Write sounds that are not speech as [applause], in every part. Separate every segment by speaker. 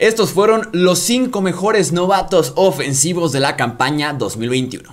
Speaker 1: Estos fueron los 5 mejores novatos ofensivos de la campaña 2021.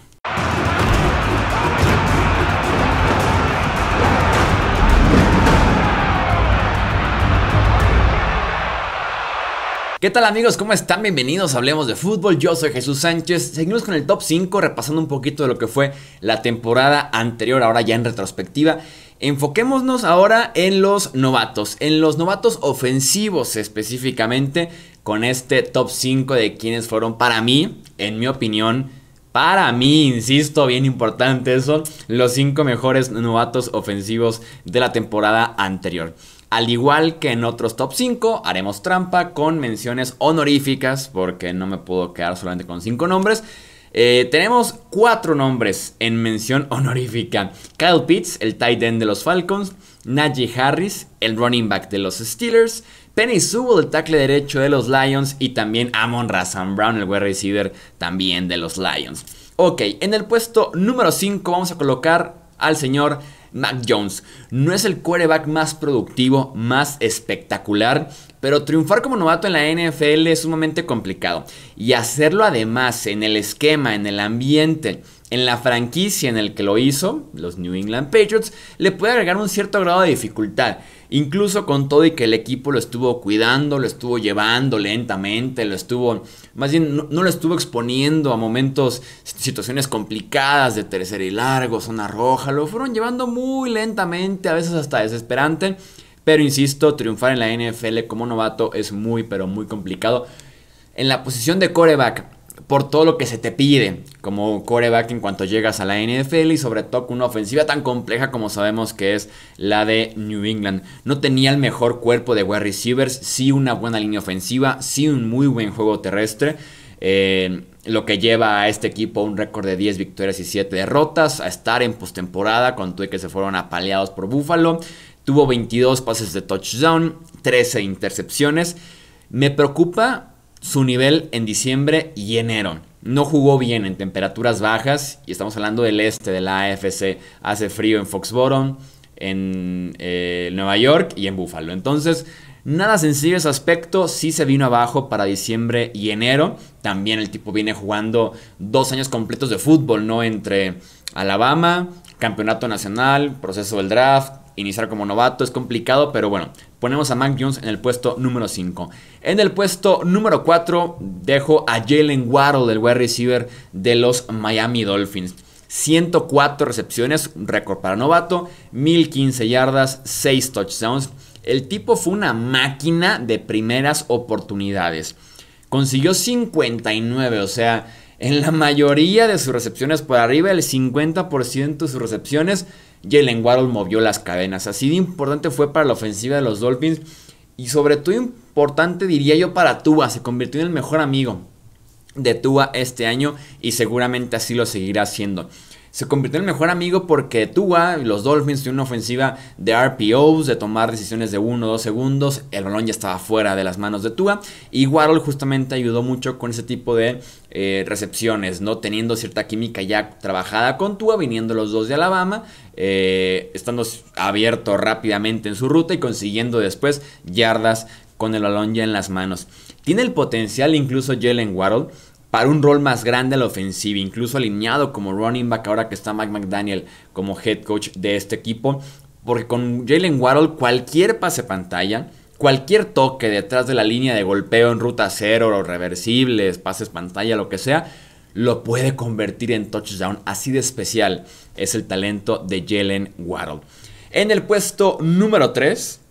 Speaker 1: ¿Qué tal amigos? ¿Cómo están? Bienvenidos a Hablemos de Fútbol. Yo soy Jesús Sánchez. Seguimos con el top 5 repasando un poquito de lo que fue la temporada anterior, ahora ya en retrospectiva. Enfoquémonos ahora en los novatos, en los novatos ofensivos específicamente con este top 5 de quienes fueron para mí, en mi opinión, para mí, insisto, bien importante eso, los 5 mejores novatos ofensivos de la temporada anterior. Al igual que en otros top 5, haremos trampa con menciones honoríficas, porque no me puedo quedar solamente con 5 nombres. Eh, tenemos 4 nombres en mención [laughs] honorífica. Kyle Pitts, el tight end de los Falcons. Najee Harris, el running back de los Steelers. Penny Sewell, el tackle derecho de los Lions. Y también Amon Razan Brown, el wide receiver también de los Lions. Ok, en el puesto número 5 vamos a colocar al señor Mac Jones. No es el quarterback más productivo, más espectacular, pero triunfar como novato en la NFL es sumamente complicado. Y hacerlo además en el esquema, en el ambiente en la franquicia en el que lo hizo, los New England Patriots, le puede agregar un cierto grado de dificultad. Incluso con todo y que el equipo lo estuvo cuidando, lo estuvo llevando lentamente, lo estuvo, más bien no, lo estuvo exponiendo a momentos, situaciones complicadas de tercera y largo, zona roja, lo fueron llevando muy lentamente, a veces hasta desesperante. Pero insisto, triunfar en la NFL como novato es muy, pero muy complicado. En la posición de coreback, por todo lo que se te pide como coreback en cuanto llegas a la NFL y sobre todo con una ofensiva tan compleja como sabemos que es la de New England. No tenía el mejor cuerpo de wide receivers, sí una buena línea ofensiva, sí un muy buen juego terrestre. Eh, lo que lleva a este equipo un récord de 10 victorias y 7 derrotas, a estar en postemporada con tu que se fueron apaleados por Buffalo. Tuvo 22 pases de touchdown, 13 intercepciones. Me preocupa su nivel en diciembre y enero. No jugó bien en temperaturas bajas y estamos hablando del este de la AFC. Hace frío en Foxborough, en eh, Nueva York y en Buffalo. Entonces, nada sencillo ese aspecto. Sí se vino abajo para diciembre y enero. También el tipo viene jugando dos años completos de fútbol, ¿no? Entre Alabama, Campeonato Nacional, proceso del draft, iniciar como novato, es complicado, pero bueno, ponemos a Mac Jones en el puesto número 5. En el puesto número 4 dejo a Jalen Waddle, el wide receiver de los Miami Dolphins. 104 recepciones, récord para novato, 1015 yardas, 6 touchdowns. El tipo fue una máquina de primeras oportunidades. Consiguió 59, o sea, en la mayoría de sus recepciones, por arriba del 50% de sus recepciones, Jalen Waddle movió las cadenas. Así de importante fue para la ofensiva de los Dolphins. Y sobre todo importante, diría yo, para Tua. Se convirtió en el mejor amigo de Tua este año y seguramente así lo seguirá siendo se convirtió en el mejor amigo porque Tua y los Dolphins tienen una ofensiva de RPOs, de tomar decisiones de 1 o 2 segundos. El balón ya estaba fuera de las manos de Tua. Y Warhol justamente ayudó mucho con ese tipo de eh, recepciones, ¿no? Teniendo cierta química ya trabajada con Tua, viniendo los dos de Alabama, eh, estando abierto rápidamente en su ruta y consiguiendo después yardas con el balón ya en las manos. Tiene el potencial incluso Jalen Waddle para un rol más grande en la ofensiva, incluso alineado como running back ahora que está Mike McDaniel como head coach de este equipo, porque con Jalen Waddle cualquier pase pantalla, cualquier toque detrás de la línea de golpeo en ruta cero o reversibles, pases pantalla, lo que sea, lo puede convertir en touchdown. Así de especial es el talento de Jalen Waddle. En el puesto número 3,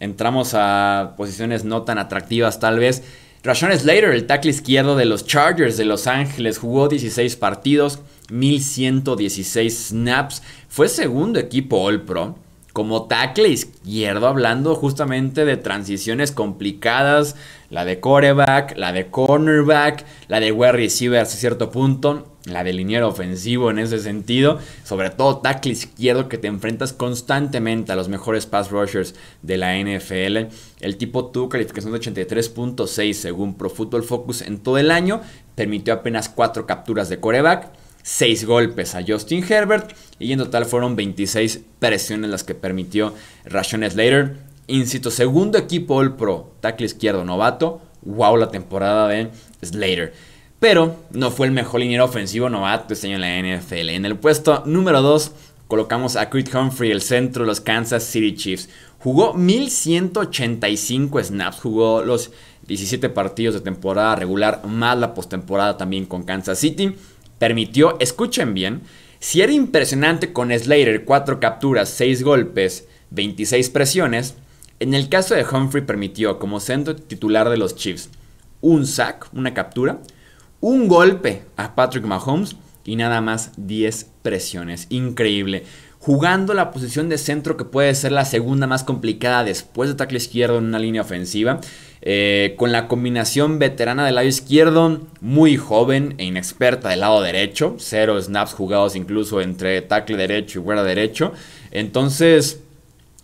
Speaker 1: entramos a posiciones no tan atractivas tal vez. Rashawn Slater, el tackle izquierdo de los Chargers de Los Ángeles, jugó 16 partidos, 1116 snaps, fue segundo equipo All Pro. Como tackle izquierdo, hablando justamente de transiciones complicadas, la de coreback, la de cornerback, la de wide receiver a cierto punto la de ofensivo en ese sentido, sobre todo tackle izquierdo que te enfrentas constantemente a los mejores pass rushers de la NFL. El tipo tuvo calificación de 83.6 según Pro Football Focus en todo el año, permitió apenas 4 capturas de coreback. 6 golpes a Justin Herbert y en total fueron 26 presiones las que permitió Rashon Slater. Incito, segundo equipo All Pro, tackle izquierdo novato. Wow la temporada de Slater. Pero no fue el mejor liniero ofensivo novato este año en la NFL. En el puesto número 2 colocamos a Creed Humphrey, el centro de los Kansas City Chiefs. Jugó 1185 snaps, jugó los 17 partidos de temporada regular, más la postemporada también con Kansas City. Permitió, escuchen bien, si era impresionante con Slater, 4 capturas, 6 golpes, 26 presiones, en el caso de Humphrey permitió como centro titular de los Chiefs un sack, una captura, un golpe a Patrick Mahomes y nada más 10 presiones. Increíble. Jugando la posición de centro que puede ser la segunda más complicada después de tackle izquierdo en una línea ofensiva. Eh, con la combinación veterana del lado izquierdo, muy joven e inexperta del lado derecho. Cero snaps jugados incluso entre tackle derecho y guarda derecho. Entonces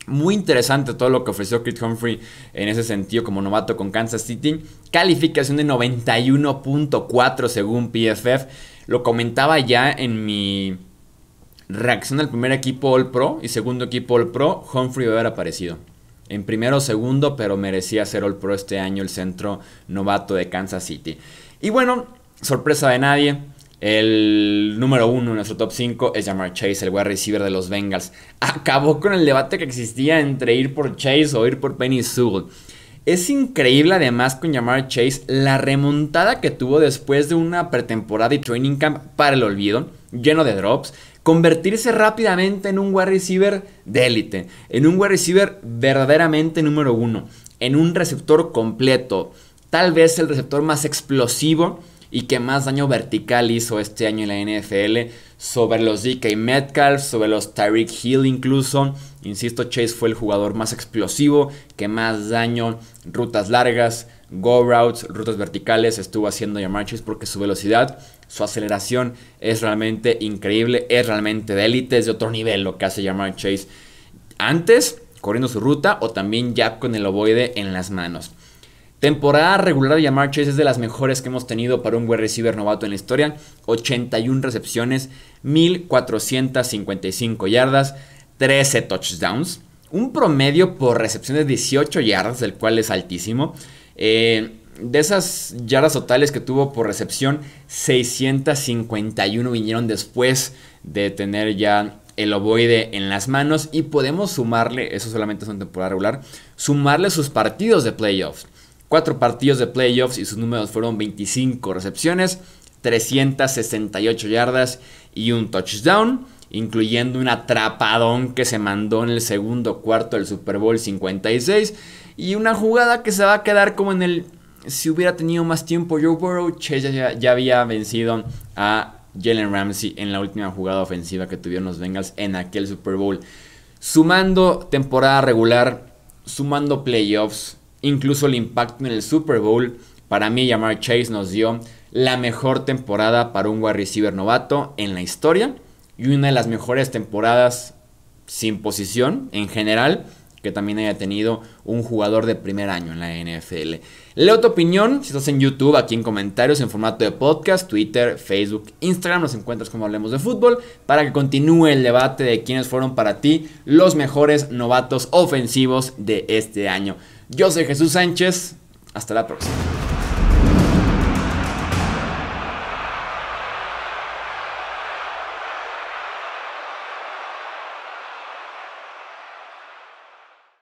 Speaker 1: muy interesante todo lo que ofreció Chris Humphrey en ese sentido como novato con Kansas City. Calificación de 91.4 según PFF. Lo comentaba ya en mi reacción al primer equipo All Pro y segundo equipo All Pro. Humphrey haber aparecido. En primero o segundo, pero merecía ser All Pro este año el centro novato de Kansas City. Y bueno, sorpresa de nadie. El número uno en nuestro top 5 es Jamar Chase, el wide receiver de los Bengals. Acabó con el debate que existía entre ir por Chase o ir por Penny Sewell. Es increíble además con Jamar Chase la remontada que tuvo después de una pretemporada y training camp para el olvido, lleno de drops, convertirse rápidamente en un wide receiver de élite, en un wide receiver verdaderamente número uno, en un receptor completo, tal vez el receptor más explosivo y que más daño vertical hizo este año en la NFL sobre los DK Metcalf, sobre los Tyreek Hill incluso. Insisto, Chase fue el jugador más explosivo, que más daño, rutas largas, go routes, rutas verticales estuvo haciendo Yamar Chase porque su velocidad, su aceleración es realmente increíble, es realmente de élite, es de otro nivel lo que hace Yamar Chase antes corriendo su ruta o también ya con el ovoide en las manos. Temporada regular de Jamar es de las mejores que hemos tenido para un buen receiver novato en la historia. 81 recepciones, 1455 yardas, 13 touchdowns. Un promedio por recepción de 18 yardas, el cual es altísimo. Eh, de esas yardas totales que tuvo por recepción, 651 vinieron después de tener ya el ovoide en las manos. Y podemos sumarle, eso solamente es una temporada regular, sumarle sus partidos de playoffs cuatro partidos de playoffs y sus números fueron 25 recepciones, 368 yardas y un touchdown, incluyendo un atrapadón que se mandó en el segundo cuarto del Super Bowl 56 y una jugada que se va a quedar como en el si hubiera tenido más tiempo Joe Burrow, Chase ya, ya, había vencido a Jalen Ramsey en la última jugada ofensiva que tuvieron los Bengals en aquel Super Bowl. Sumando temporada regular, sumando playoffs, incluso el impacto en el Super Bowl. Para mí, llamar Chase nos dio la mejor temporada para un wide receiver novato en la historia y una de las mejores temporadas sin posición en general que también haya tenido un jugador de primer año en la NFL. Leo tu opinión, si estás en YouTube, aquí en comentarios, en formato de podcast, Twitter, Facebook, Instagram, nos encuentras como Hablemos de Fútbol, para que continúe el debate de quiénes fueron para ti los mejores novatos ofensivos de este año. Yo soy Jesús Sánchez. Hasta la próxima.